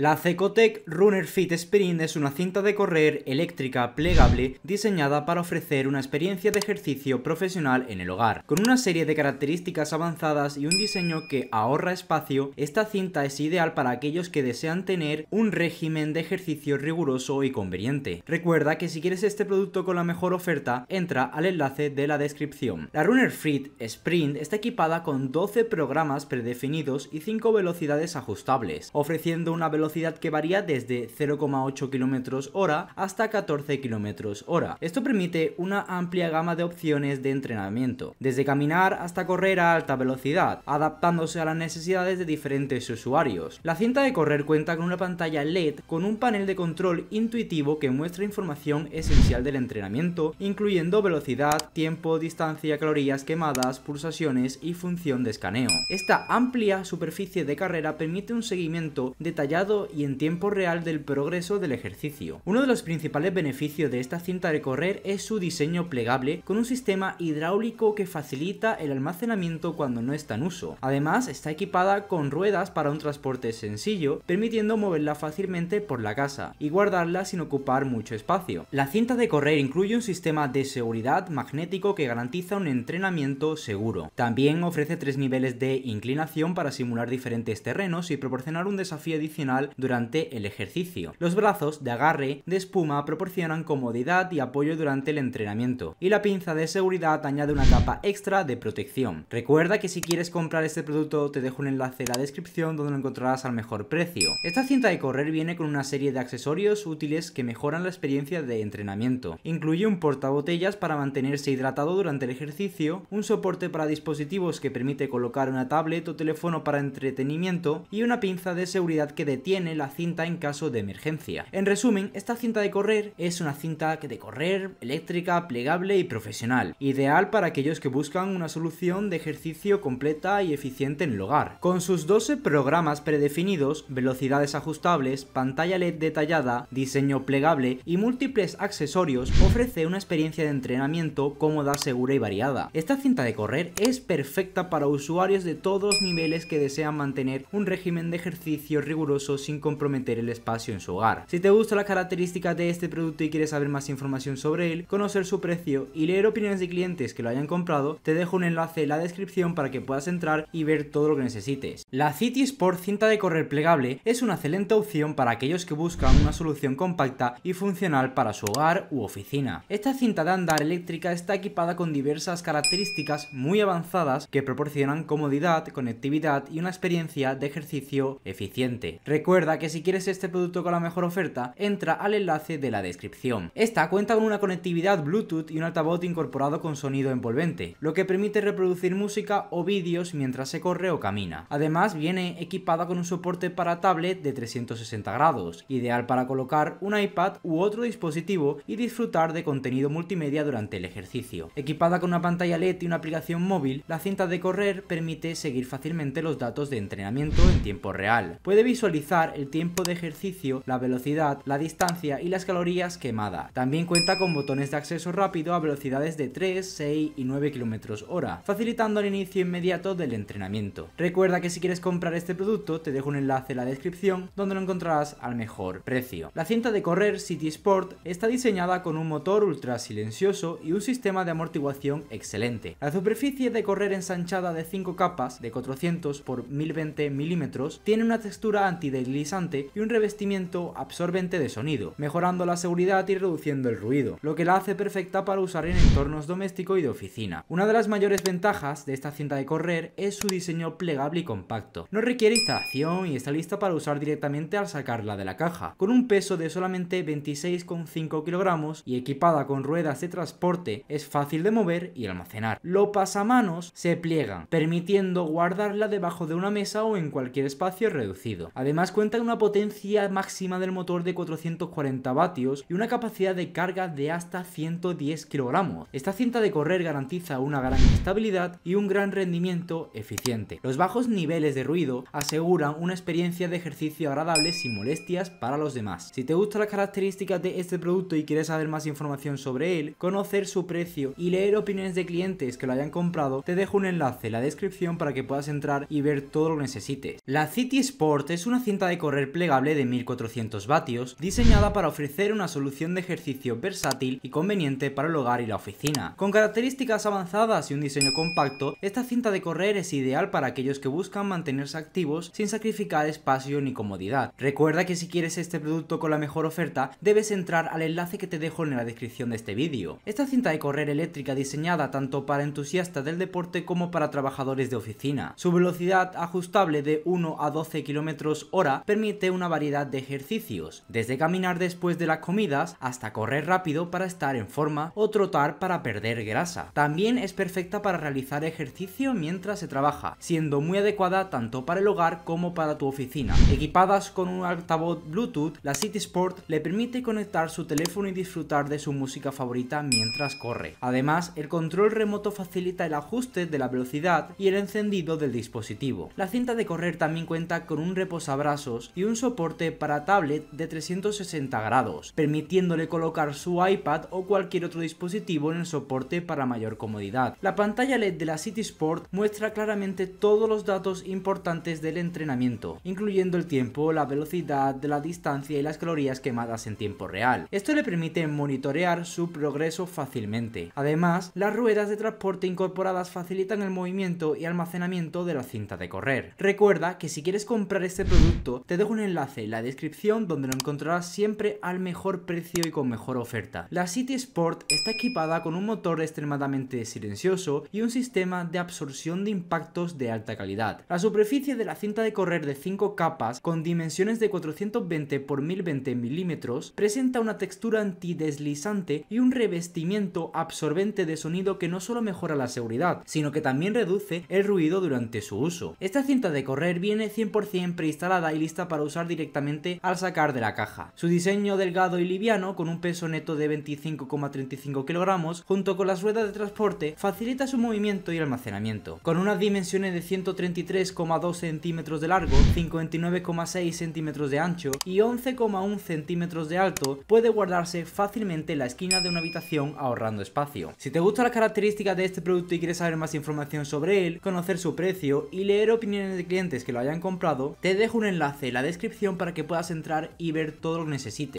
La Cecotec Runner Fit Sprint es una cinta de correr eléctrica plegable diseñada para ofrecer una experiencia de ejercicio profesional en el hogar. Con una serie de características avanzadas y un diseño que ahorra espacio, esta cinta es ideal para aquellos que desean tener un régimen de ejercicio riguroso y conveniente. Recuerda que si quieres este producto con la mejor oferta, entra al enlace de la descripción. La Runner Fit Sprint está equipada con 12 programas predefinidos y 5 velocidades ajustables, ofreciendo una velocidad que varía desde 0,8 km hora hasta 14 km hora. Esto permite una amplia gama de opciones de entrenamiento, desde caminar hasta correr a alta velocidad, adaptándose a las necesidades de diferentes usuarios. La cinta de correr cuenta con una pantalla LED con un panel de control intuitivo que muestra información esencial del entrenamiento, incluyendo velocidad, tiempo, distancia, calorías quemadas, pulsaciones y función de escaneo. Esta amplia superficie de carrera permite un seguimiento detallado y en tiempo real del progreso del ejercicio. Uno de los principales beneficios de esta cinta de correr es su diseño plegable con un sistema hidráulico que facilita el almacenamiento cuando no está en uso. Además está equipada con ruedas para un transporte sencillo, permitiendo moverla fácilmente por la casa y guardarla sin ocupar mucho espacio. La cinta de correr incluye un sistema de seguridad magnético que garantiza un entrenamiento seguro. También ofrece tres niveles de inclinación para simular diferentes terrenos y proporcionar un desafío adicional durante el ejercicio. Los brazos de agarre de espuma proporcionan comodidad y apoyo durante el entrenamiento, y la pinza de seguridad añade una capa extra de protección. Recuerda que si quieres comprar este producto te dejo un enlace en la descripción donde lo encontrarás al mejor precio. Esta cinta de correr viene con una serie de accesorios útiles que mejoran la experiencia de entrenamiento. Incluye un portabotellas para mantenerse hidratado durante el ejercicio, un soporte para dispositivos que permite colocar una tablet o teléfono para entretenimiento y una pinza de seguridad que detiene la cinta en caso de emergencia. En resumen, esta cinta de correr es una cinta de correr eléctrica, plegable y profesional, ideal para aquellos que buscan una solución de ejercicio completa y eficiente en el hogar. Con sus 12 programas predefinidos, velocidades ajustables, pantalla LED detallada, diseño plegable y múltiples accesorios, ofrece una experiencia de entrenamiento cómoda, segura y variada. Esta cinta de correr es perfecta para usuarios de todos niveles que desean mantener un régimen de ejercicio riguroso sin comprometer el espacio en su hogar. Si te gusta las características de este producto y quieres saber más información sobre él, conocer su precio y leer opiniones de clientes que lo hayan comprado, te dejo un enlace en la descripción para que puedas entrar y ver todo lo que necesites. La City Sport cinta de correr plegable es una excelente opción para aquellos que buscan una solución compacta y funcional para su hogar u oficina. Esta cinta de andar eléctrica está equipada con diversas características muy avanzadas que proporcionan comodidad, conectividad y una experiencia de ejercicio eficiente. Recuerda que si quieres este producto con la mejor oferta, entra al enlace de la descripción. Esta cuenta con una conectividad Bluetooth y un altavoz incorporado con sonido envolvente, lo que permite reproducir música o vídeos mientras se corre o camina. Además viene equipada con un soporte para tablet de 360 grados, ideal para colocar un iPad u otro dispositivo y disfrutar de contenido multimedia durante el ejercicio. Equipada con una pantalla LED y una aplicación móvil, la cinta de correr permite seguir fácilmente los datos de entrenamiento en tiempo real. Puede visualizar el tiempo de ejercicio, la velocidad, la distancia y las calorías quemadas. También cuenta con botones de acceso rápido a velocidades de 3, 6 y 9 km hora, facilitando el inicio inmediato del entrenamiento. Recuerda que si quieres comprar este producto te dejo un enlace en la descripción donde lo encontrarás al mejor precio. La cinta de correr City Sport está diseñada con un motor ultra silencioso y un sistema de amortiguación excelente. La superficie de correr ensanchada de 5 capas de 400 x 1020 mm tiene una textura anti antideslizante deslizante y un revestimiento absorbente de sonido, mejorando la seguridad y reduciendo el ruido, lo que la hace perfecta para usar en entornos doméstico y de oficina. Una de las mayores ventajas de esta cinta de correr es su diseño plegable y compacto. No requiere instalación y está lista para usar directamente al sacarla de la caja. Con un peso de solamente 26,5 kg y equipada con ruedas de transporte, es fácil de mover y almacenar. a pasamanos se pliegan, permitiendo guardarla debajo de una mesa o en cualquier espacio reducido. Además, cuenta con una potencia máxima del motor de 440 vatios y una capacidad de carga de hasta 110 kilogramos. Esta cinta de correr garantiza una gran estabilidad y un gran rendimiento eficiente. Los bajos niveles de ruido aseguran una experiencia de ejercicio agradable sin molestias para los demás. Si te gustan las características de este producto y quieres saber más información sobre él, conocer su precio y leer opiniones de clientes que lo hayan comprado, te dejo un enlace en la descripción para que puedas entrar y ver todo lo que necesites. La City Sport es una cinta de correr plegable de 1400 vatios, diseñada para ofrecer una solución de ejercicio versátil y conveniente para el hogar y la oficina. Con características avanzadas y un diseño compacto, esta cinta de correr es ideal para aquellos que buscan mantenerse activos sin sacrificar espacio ni comodidad. Recuerda que si quieres este producto con la mejor oferta, debes entrar al enlace que te dejo en la descripción de este vídeo. Esta cinta de correr eléctrica diseñada tanto para entusiastas del deporte como para trabajadores de oficina. Su velocidad ajustable de 1 a 12 km hora permite una variedad de ejercicios, desde caminar después de las comidas hasta correr rápido para estar en forma o trotar para perder grasa. También es perfecta para realizar ejercicio mientras se trabaja, siendo muy adecuada tanto para el hogar como para tu oficina. Equipadas con un altavoz Bluetooth, la City Sport le permite conectar su teléfono y disfrutar de su música favorita mientras corre. Además, el control remoto facilita el ajuste de la velocidad y el encendido del dispositivo. La cinta de correr también cuenta con un reposabrazos y un soporte para tablet de 360 grados, permitiéndole colocar su iPad o cualquier otro dispositivo en el soporte para mayor comodidad. La pantalla LED de la City Sport muestra claramente todos los datos importantes del entrenamiento, incluyendo el tiempo, la velocidad, la distancia y las calorías quemadas en tiempo real. Esto le permite monitorear su progreso fácilmente. Además, las ruedas de transporte incorporadas facilitan el movimiento y almacenamiento de la cinta de correr. Recuerda que si quieres comprar este producto te dejo un enlace en la descripción donde lo encontrarás siempre al mejor precio y con mejor oferta. La City Sport está equipada con un motor extremadamente silencioso y un sistema de absorción de impactos de alta calidad. La superficie de la cinta de correr de 5 capas con dimensiones de 420 x 1020 milímetros presenta una textura antideslizante y un revestimiento absorbente de sonido que no solo mejora la seguridad, sino que también reduce el ruido durante su uso. Esta cinta de correr viene 100% preinstalada y lista para usar directamente al sacar de la caja. Su diseño delgado y liviano, con un peso neto de 25,35 kg, junto con las ruedas de transporte, facilita su movimiento y almacenamiento. Con unas dimensiones de 133,2 centímetros de largo, 59,6 centímetros de ancho y 11,1 centímetros de alto, puede guardarse fácilmente en la esquina de una habitación ahorrando espacio. Si te gustan las características de este producto y quieres saber más información sobre él, conocer su precio y leer opiniones de clientes que lo hayan comprado, te dejo un enlace hace la descripción para que puedas entrar y ver todo lo que necesites.